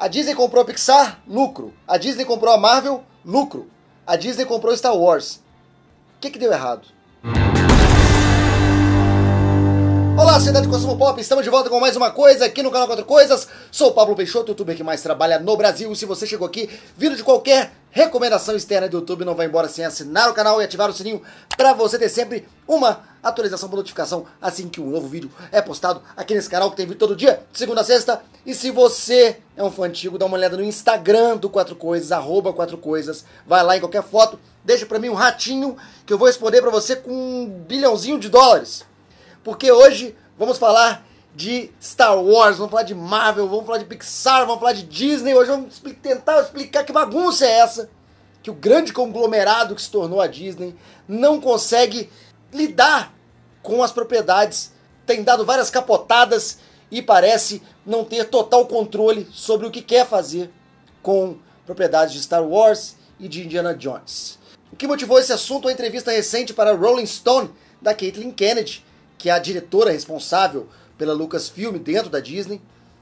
A Disney comprou a Pixar, lucro. A Disney comprou a Marvel, lucro. A Disney comprou Star Wars. O que, que deu errado? cidade Consumo Pop, estamos de volta com mais uma coisa aqui no canal Quatro Coisas. Sou o Pablo Peixoto, youtuber que mais trabalha no Brasil. Se você chegou aqui vindo de qualquer recomendação externa do YouTube, não vai embora sem assinar o canal e ativar o sininho para você ter sempre uma atualização por notificação assim que um novo vídeo é postado aqui nesse canal que tem vídeo todo dia, de segunda a sexta. E se você é um fã antigo, dá uma olhada no Instagram do Quatro Coisas, arroba Quatro Coisas, vai lá em qualquer foto, deixa para mim um ratinho que eu vou responder para você com um bilhãozinho de dólares. Porque hoje Vamos falar de Star Wars, vamos falar de Marvel, vamos falar de Pixar, vamos falar de Disney. Hoje vamos tentar explicar que bagunça é essa que o grande conglomerado que se tornou a Disney não consegue lidar com as propriedades, tem dado várias capotadas e parece não ter total controle sobre o que quer fazer com propriedades de Star Wars e de Indiana Jones. O que motivou esse assunto é uma entrevista recente para Rolling Stone da Caitlin Kennedy, que é a diretora responsável pela Lucasfilm dentro da Disney,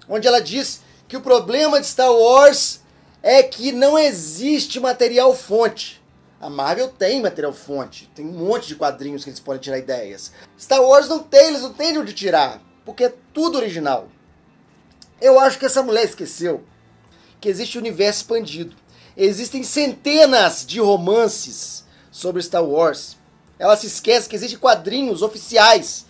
onde ela diz que o problema de Star Wars é que não existe material fonte. A Marvel tem material fonte, tem um monte de quadrinhos que eles podem tirar ideias. Star Wars não tem, eles não têm de onde tirar, porque é tudo original. Eu acho que essa mulher esqueceu que existe o um universo expandido. Existem centenas de romances sobre Star Wars. Ela se esquece que existem quadrinhos oficiais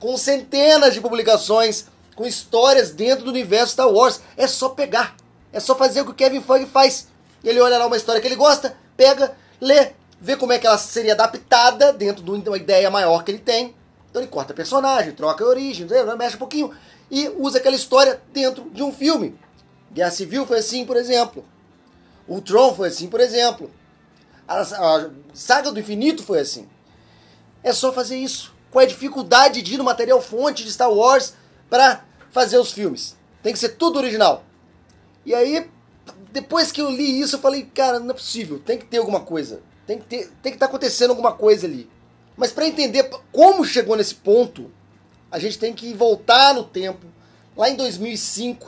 com centenas de publicações, com histórias dentro do universo Star Wars. É só pegar. É só fazer o que o Kevin Feige faz. Ele olha lá uma história que ele gosta, pega, lê, vê como é que ela seria adaptada dentro de uma ideia maior que ele tem. Então ele corta personagem, troca a origem, né, né, mexe um pouquinho e usa aquela história dentro de um filme. Guerra Civil foi assim, por exemplo. O Tron foi assim, por exemplo. A, a Saga do Infinito foi assim. É só fazer isso com a dificuldade de ir no material fonte de Star Wars para fazer os filmes. Tem que ser tudo original. E aí, depois que eu li isso, eu falei, cara, não é possível, tem que ter alguma coisa. Tem que ter, tem que estar tá acontecendo alguma coisa ali. Mas para entender como chegou nesse ponto, a gente tem que voltar no tempo, lá em 2005,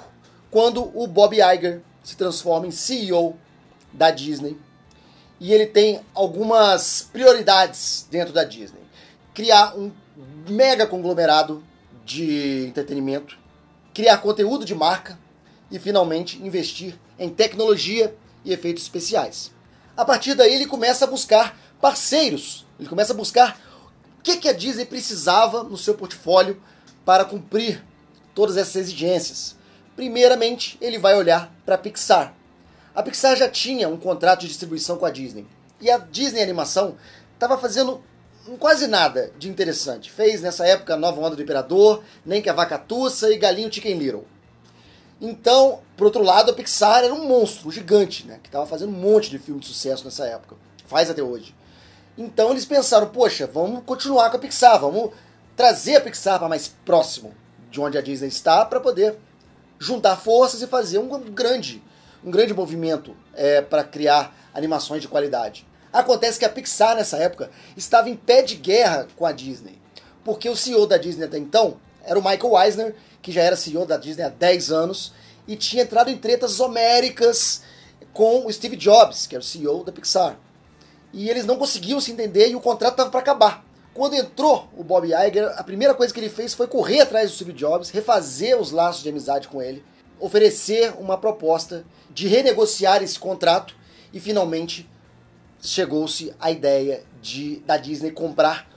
quando o Bob Iger se transforma em CEO da Disney. E ele tem algumas prioridades dentro da Disney criar um mega conglomerado de entretenimento, criar conteúdo de marca e finalmente investir em tecnologia e efeitos especiais. A partir daí ele começa a buscar parceiros, ele começa a buscar o que, a Disney precisava no seu portfólio para cumprir todas essas exigências. Primeiramente, ele vai olhar para a Pixar. A Pixar já tinha um contrato de distribuição com a Disney e a Disney Animação estava fazendo quase nada de interessante. Fez nessa época Nova Onda do Imperador, Nem que a Vaca Tussa e Galinho Chicken Little. Então, por outro lado, a Pixar era um monstro, um gigante, né? Que estava fazendo um monte de filme de sucesso nessa época. Faz até hoje. Então eles pensaram, poxa, vamos continuar com a Pixar, vamos trazer a Pixar para mais próximo de onde a Disney está para poder juntar forças e fazer um grande, um grande movimento é, eh, para criar animações de qualidade. Acontece que a Pixar, nessa época, estava em pé de guerra com a Disney, porque o CEO da Disney até então era o Michael Eisner, que já era CEO da Disney há 10 anos, e tinha entrado em tretas homéricas com o Steve Jobs, que era o CEO da Pixar. E eles não conseguiam se entender e o contrato estava para acabar. Quando entrou o Bob Iger, a primeira coisa que ele fez foi correr atrás do Steve Jobs, refazer os laços de amizade com ele, oferecer uma proposta de renegociar esse contrato e finalmente chegou-se à ideia de da Disney comprar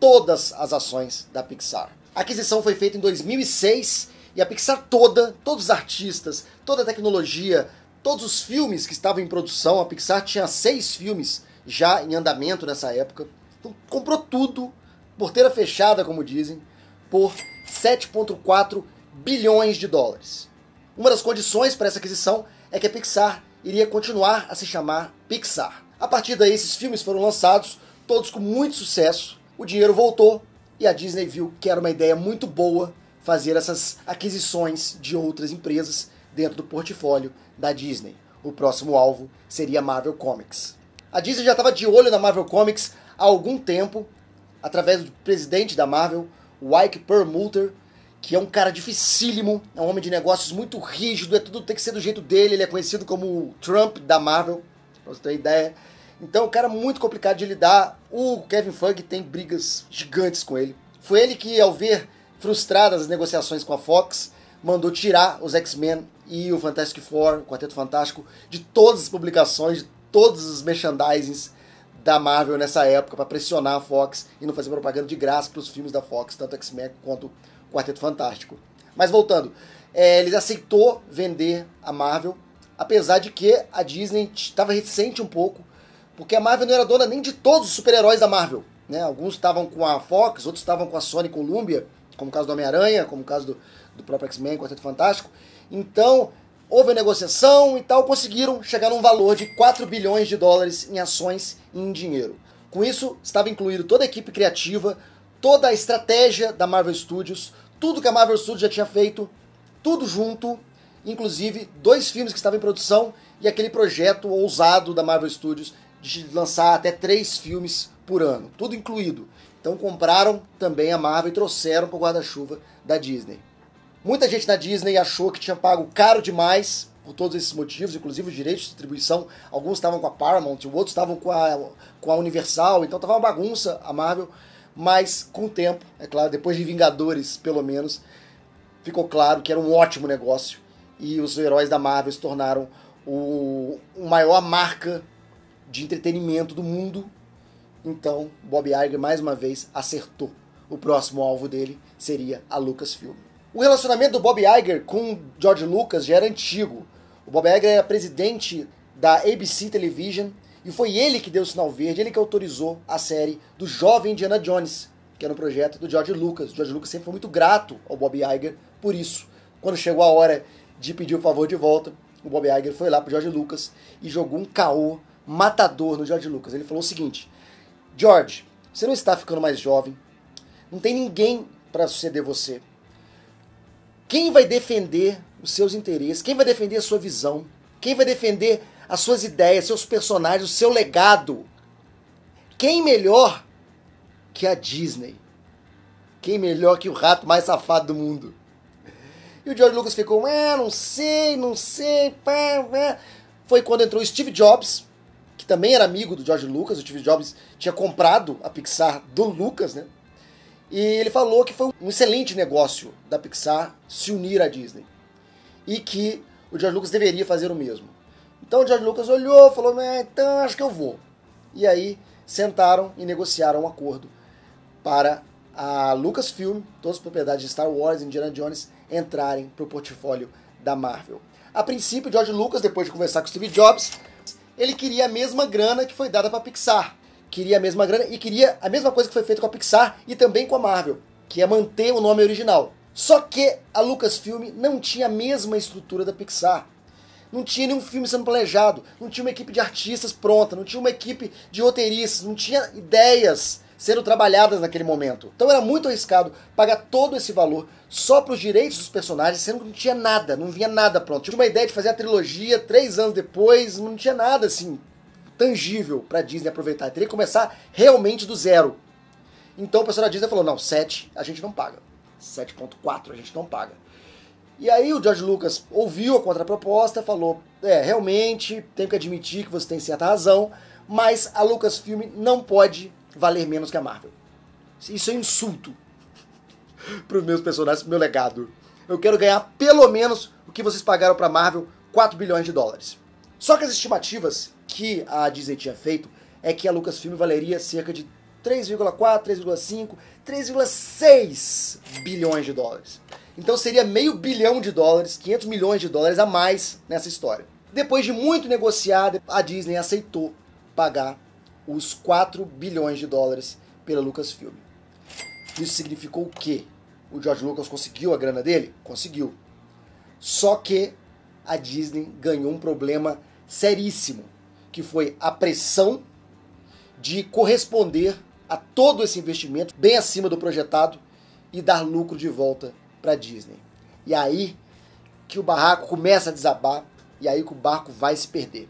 todas as ações da Pixar. A aquisição foi feita em 2006 e a Pixar toda, todos os artistas, toda a tecnologia, todos os filmes que estavam em produção, a Pixar tinha seis filmes já em andamento nessa época. Então, comprou tudo, porteira fechada, como dizem, por 7,4 bilhões de dólares. Uma das condições para essa aquisição é que a Pixar iria continuar a se chamar Pixar. A partir daí, esses filmes foram lançados, todos com muito sucesso. O dinheiro voltou e a Disney viu que era uma ideia muito boa fazer essas aquisições de outras empresas dentro do portfólio da Disney. O próximo alvo seria a Marvel Comics. A Disney já estava de olho na Marvel Comics há algum tempo, através do presidente da Marvel, o Ike Perlmutter, que é um cara dificílimo, é um homem de negócios muito rígido, é tudo tem que ser do jeito dele, ele é conhecido como o Trump da Marvel pra você ter uma ideia. Então, o cara muito complicado de lidar. O Kevin Fung tem brigas gigantes com ele. Foi ele que, ao ver frustradas as negociações com a Fox, mandou tirar os X-Men e o Fantastic Four, o Quarteto Fantástico, de todas as publicações, de todos os merchandisings da Marvel nessa época, para pressionar a Fox e não fazer propaganda de graça para os filmes da Fox, tanto X-Men quanto o Quarteto Fantástico. Mas voltando, é, ele aceitou vender a Marvel apesar de que a Disney estava reticente um pouco, porque a Marvel não era dona nem de todos os super-heróis da Marvel. Né? Alguns estavam com a Fox, outros estavam com a Sony Columbia, como o caso do Homem-Aranha, como o caso do, do próprio X-Men, Quarteto Fantástico. Então, houve a negociação e tal, conseguiram chegar num valor de 4 bilhões de dólares em ações e em dinheiro. Com isso, estava incluído toda a equipe criativa, toda a estratégia da Marvel Studios, tudo que a Marvel Studios já tinha feito, tudo junto inclusive dois filmes que estavam em produção e aquele projeto ousado da Marvel Studios de lançar até três filmes por ano, tudo incluído. Então compraram também a Marvel e trouxeram para o guarda-chuva da Disney. Muita gente na Disney achou que tinha pago caro demais por todos esses motivos, inclusive os direitos de distribuição. Alguns estavam com a Paramount, outros estavam com a, com a Universal, então estava uma bagunça a Marvel. Mas com o tempo, é claro, depois de Vingadores, pelo menos, ficou claro que era um ótimo negócio e os heróis da Marvel se tornaram o, o maior marca de entretenimento do mundo. Então, Bob Iger mais uma vez acertou. O próximo alvo dele seria a Lucasfilm. O relacionamento do Bob Iger com George Lucas já era antigo. O Bob Iger era presidente da ABC Television e foi ele que deu o sinal verde, ele que autorizou a série do jovem Indiana Jones, que era um projeto do George Lucas. O George Lucas sempre foi muito grato ao Bob Iger por isso. Quando chegou a hora de pedir o favor de volta. O Bob Iger foi lá pro George Lucas e jogou um caô matador no George Lucas. Ele falou o seguinte: George, você não está ficando mais jovem. Não tem ninguém para suceder você. Quem vai defender os seus interesses? Quem vai defender a sua visão? Quem vai defender as suas ideias, seus personagens, o seu legado? Quem melhor que a Disney? Quem melhor que o rato mais safado do mundo? E o George Lucas ficou, é, não sei, não sei, pá, pá. Foi quando entrou o Steve Jobs, que também era amigo do George Lucas, o Steve Jobs tinha comprado a Pixar do Lucas, né? E ele falou que foi um excelente negócio da Pixar se unir à Disney. E que o George Lucas deveria fazer o mesmo. Então o George Lucas olhou, falou, é, então acho que eu vou. E aí sentaram e negociaram um acordo para a Lucasfilm, todas as propriedades de Star Wars, Indiana Jones entrarem para o portfólio da Marvel. A princípio, George Lucas, depois de conversar com Steve Jobs, ele queria a mesma grana que foi dada para a Pixar. Queria a mesma grana e queria a mesma coisa que foi feita com a Pixar e também com a Marvel, que é manter o nome original. Só que a Lucasfilm não tinha a mesma estrutura da Pixar. Não tinha nenhum filme sendo planejado, não tinha uma equipe de artistas pronta, não tinha uma equipe de roteiristas, não tinha ideias sendo trabalhadas naquele momento. Então era muito arriscado pagar todo esse valor só para os direitos dos personagens, sendo que não tinha nada, não vinha nada pronto. Tinha uma ideia de fazer a trilogia três anos depois, não tinha nada assim tangível para Disney aproveitar. Teria que começar realmente do zero. Então o pessoal da Disney falou: não, 7 a gente não paga. 7,4 a gente não paga. E aí o George Lucas ouviu a contraproposta, falou: é, realmente, tenho que admitir que você tem certa razão, mas a Lucasfilm não pode valer menos que a Marvel. Isso é um insulto pros meus personagens, pro meu legado. Eu quero ganhar pelo menos o que vocês pagaram pra Marvel, 4 bilhões de dólares. Só que as estimativas que a Disney tinha feito é que a Lucasfilm valeria cerca de 3,4, 3,5, 3,6 bilhões de dólares. Então seria meio bilhão de dólares, 500 milhões de dólares a mais nessa história. Depois de muito negociado, a Disney aceitou pagar os 4 bilhões de dólares pela Lucasfilm. Isso significou o quê? O George Lucas conseguiu a grana dele? Conseguiu. Só que a Disney ganhou um problema seríssimo, que foi a pressão de corresponder a todo esse investimento bem acima do projetado e dar lucro de volta para a Disney. E aí que o barraco começa a desabar e aí que o barco vai se perder.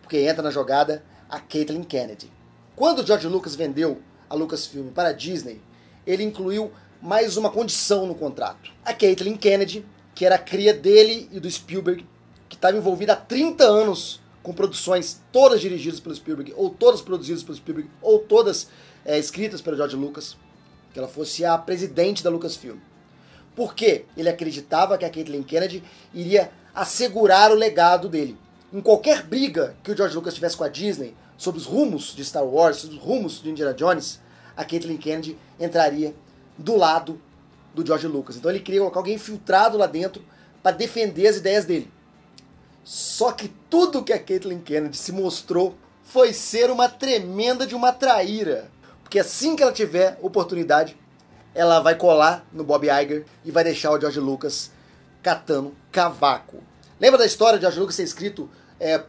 Porque entra na jogada a Caitlin Kennedy. Quando George Lucas vendeu a Lucasfilm para a Disney, ele incluiu mais uma condição no contrato. A Caitlin Kennedy, que era a cria dele e do Spielberg, que estava envolvida há 30 anos com produções todas dirigidas pelo Spielberg, ou todas produzidas pelo Spielberg, ou todas é, escritas pelo George Lucas, que ela fosse a presidente da Lucasfilm. Porque ele acreditava que a Caitlin Kennedy iria assegurar o legado dele em qualquer briga que o George Lucas tivesse com a Disney sobre os rumos de Star Wars, sobre os rumos de Indiana Jones, a Caitlyn Kennedy entraria do lado do George Lucas. Então ele queria colocar alguém infiltrado lá dentro para defender as ideias dele. Só que tudo que a Caitlyn Kennedy se mostrou foi ser uma tremenda de uma traíra. Porque assim que ela tiver oportunidade, ela vai colar no Bob Iger e vai deixar o George Lucas catando cavaco. Lembra da história de George Lucas ter escrito é,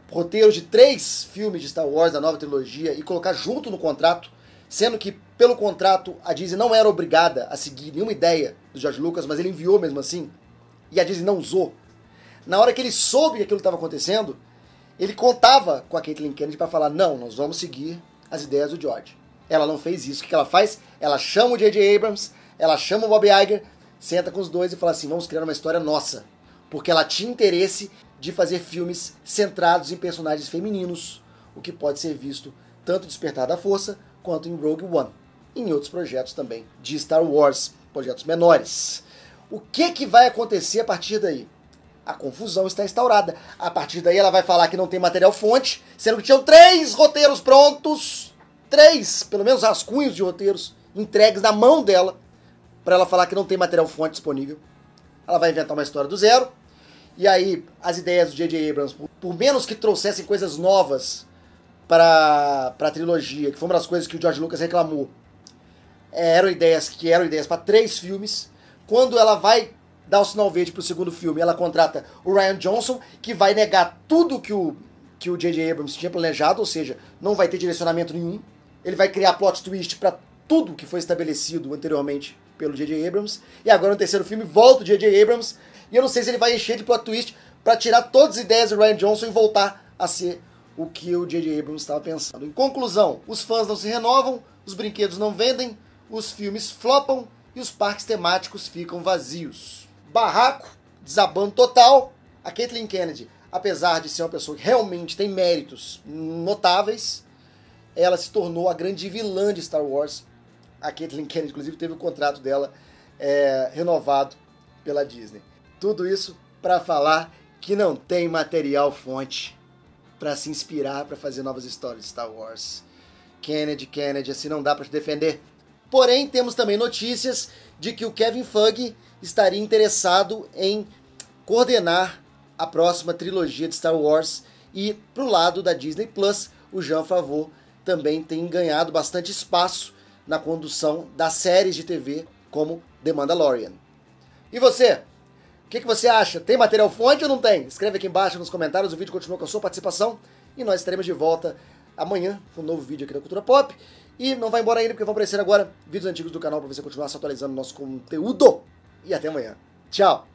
de três filmes de Star Wars, da nova trilogia, e colocar junto no contrato? Sendo que, pelo contrato, a Disney não era obrigada a seguir nenhuma ideia do George Lucas, mas ele enviou mesmo assim. E a Disney não usou. Na hora que ele soube que aquilo estava acontecendo, ele contava com a Caitlyn Kennedy para falar: não, nós vamos seguir as ideias do George. Ela não fez isso. O que ela faz? Ela chama o J.J. Abrams, ela chama o Bob Iger, senta com os dois e fala assim: vamos criar uma história nossa porque ela tinha interesse de fazer filmes centrados em personagens femininos, o que pode ser visto tanto em Despertar da Força quanto em Rogue One, e em outros projetos também de Star Wars, projetos menores. O que, que vai acontecer a partir daí? A confusão está instaurada. A partir daí ela vai falar que não tem material fonte, sendo que tinham três roteiros prontos, três, pelo menos rascunhos de roteiros entregues na mão dela, para ela falar que não tem material fonte disponível. Ela vai inventar uma história do zero, e aí, as ideias do J.J. Abrams, por, por menos que trouxessem coisas novas para a trilogia, que foi uma das coisas que o George Lucas reclamou, é, eram ideias que eram ideias para três filmes. Quando ela vai dar o sinal verde para o segundo filme, ela contrata o Ryan Johnson, que vai negar tudo que o que o J.J. Abrams tinha planejado, ou seja, não vai ter direcionamento nenhum. Ele vai criar plot twist para tudo que foi estabelecido anteriormente pelo J.J. Abrams. E agora no terceiro filme volta o J.J. Abrams e eu não sei se ele vai encher de plot twist para tirar todas as ideias do Ryan Johnson e voltar a ser o que o J.J. Abrams estava pensando. Em conclusão, os fãs não se renovam, os brinquedos não vendem, os filmes flopam e os parques temáticos ficam vazios. Barraco, desabando total. A Caitlyn Kennedy, apesar de ser uma pessoa que realmente tem méritos notáveis, ela se tornou a grande vilã de Star Wars. A Caitlyn Kennedy, inclusive, teve o contrato dela é, renovado pela Disney. Tudo isso para falar que não tem material fonte para se inspirar para fazer novas histórias de Star Wars. Kennedy, Kennedy, assim não dá para te defender. Porém, temos também notícias de que o Kevin Feige estaria interessado em coordenar a próxima trilogia de Star Wars e pro lado da Disney Plus, o Jean Favreau também tem ganhado bastante espaço na condução das séries de TV como The Mandalorian. E você, que, que você acha? Tem material fonte ou não tem? Escreve aqui embaixo nos comentários, o vídeo continua com a sua participação e nós estaremos de volta amanhã com um novo vídeo aqui da Cultura Pop. E não vai embora ainda porque vão aparecer agora vídeos antigos do canal para você continuar se atualizando no nosso conteúdo. E até amanhã. Tchau!